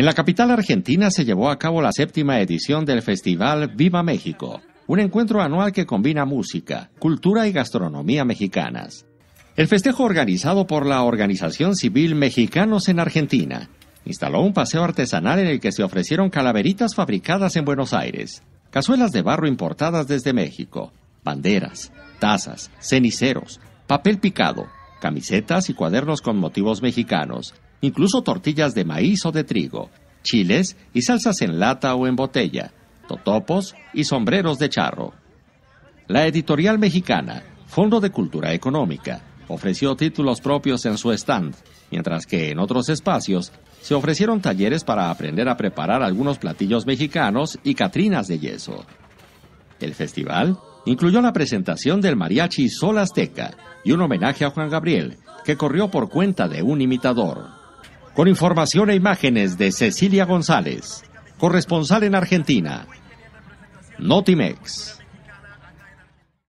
En la capital argentina se llevó a cabo la séptima edición del festival Viva México, un encuentro anual que combina música, cultura y gastronomía mexicanas. El festejo organizado por la Organización Civil Mexicanos en Argentina instaló un paseo artesanal en el que se ofrecieron calaveritas fabricadas en Buenos Aires, cazuelas de barro importadas desde México, banderas, tazas, ceniceros, papel picado, camisetas y cuadernos con motivos mexicanos, incluso tortillas de maíz o de trigo, chiles y salsas en lata o en botella, totopos y sombreros de charro. La editorial mexicana, Fondo de Cultura Económica, ofreció títulos propios en su stand, mientras que en otros espacios se ofrecieron talleres para aprender a preparar algunos platillos mexicanos y catrinas de yeso. El festival incluyó la presentación del mariachi Sol Azteca y un homenaje a Juan Gabriel, que corrió por cuenta de un imitador. Con información e imágenes de Cecilia González, corresponsal en Argentina. Notimex.